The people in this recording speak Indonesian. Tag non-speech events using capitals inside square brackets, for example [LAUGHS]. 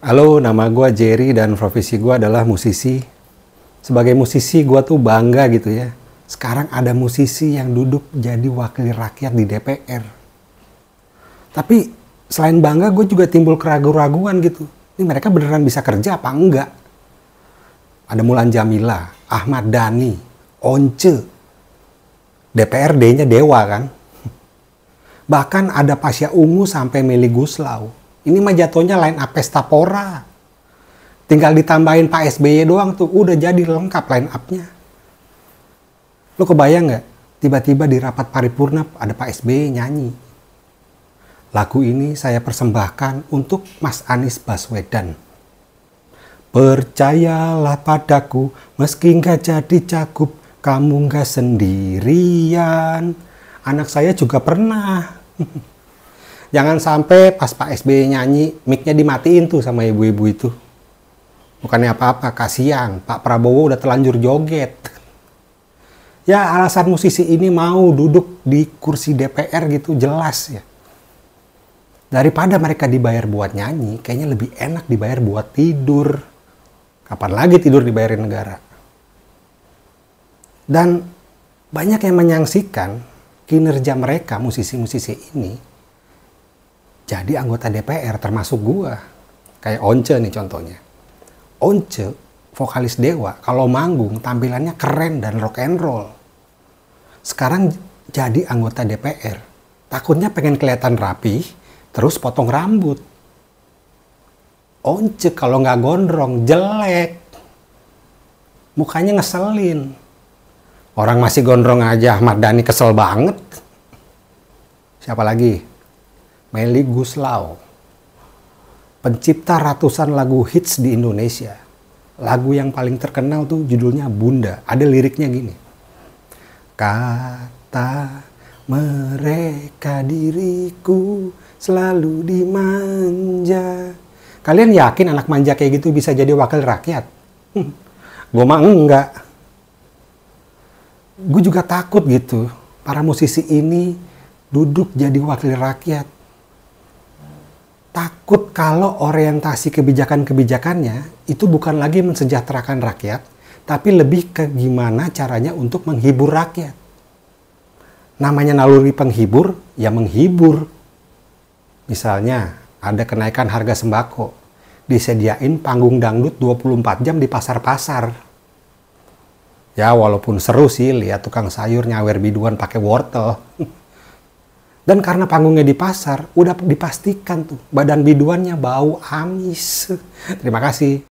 Halo, nama gue Jerry dan profesi gue adalah musisi. Sebagai musisi gue tuh bangga gitu ya. Sekarang ada musisi yang duduk jadi wakil rakyat di DPR. Tapi selain bangga gue juga timbul keraguan keraguan gitu. Ini mereka beneran bisa kerja apa enggak? Ada Mulan Jamila, Ahmad Dhani, Once, DPRD-nya Dewa kan? Bahkan ada Pasya Ungu sampai Meli Guslau ini mah jatuhnya lain apesta pora. Tinggal ditambahin Pak SBY doang tuh, udah jadi lengkap line up-nya. Lo kebayang nggak? Tiba-tiba di rapat paripurna ada Pak SBY nyanyi. Lagu ini saya persembahkan untuk Mas Anies Baswedan. Percayalah padaku, meski nggak jadi cakup, kamu nggak sendirian. Anak saya juga pernah. [LAUGHS] Jangan sampai pas Pak SBY nyanyi, mic-nya dimatiin tuh sama ibu-ibu itu. Bukannya apa-apa, kasihan. Pak Prabowo udah telanjur joget. Ya alasan musisi ini mau duduk di kursi DPR gitu jelas ya. Daripada mereka dibayar buat nyanyi, kayaknya lebih enak dibayar buat tidur. Kapan lagi tidur dibayarin negara? Dan banyak yang menyaksikan kinerja mereka musisi-musisi ini jadi anggota DPR termasuk gua. Kayak Once nih contohnya. Once, vokalis Dewa, kalau manggung tampilannya keren dan rock and roll. Sekarang jadi anggota DPR, takutnya pengen kelihatan rapi, terus potong rambut. Once kalau nggak gondrong, jelek. Mukanya ngeselin. Orang masih gondrong aja, Ahmad Dhani kesel banget. Siapa lagi? Meli Guslau, pencipta ratusan lagu hits di Indonesia. Lagu yang paling terkenal tuh judulnya Bunda. Ada liriknya gini. Kata mereka diriku selalu dimanja. Kalian yakin anak manja kayak gitu bisa jadi wakil rakyat? Hmm. gue mah enggak. Gue juga takut gitu. Para musisi ini duduk jadi wakil rakyat takut kalau orientasi kebijakan-kebijakannya itu bukan lagi mensejahterakan rakyat, tapi lebih ke gimana caranya untuk menghibur rakyat. Namanya naluri penghibur, ya menghibur. Misalnya, ada kenaikan harga sembako, disediain panggung dangdut 24 jam di pasar-pasar. Ya walaupun seru sih lihat tukang sayur nyawer biduan pakai wortel. [LAUGHS] Dan karena panggungnya di pasar, udah dipastikan tuh badan biduannya bau amis. Terima kasih.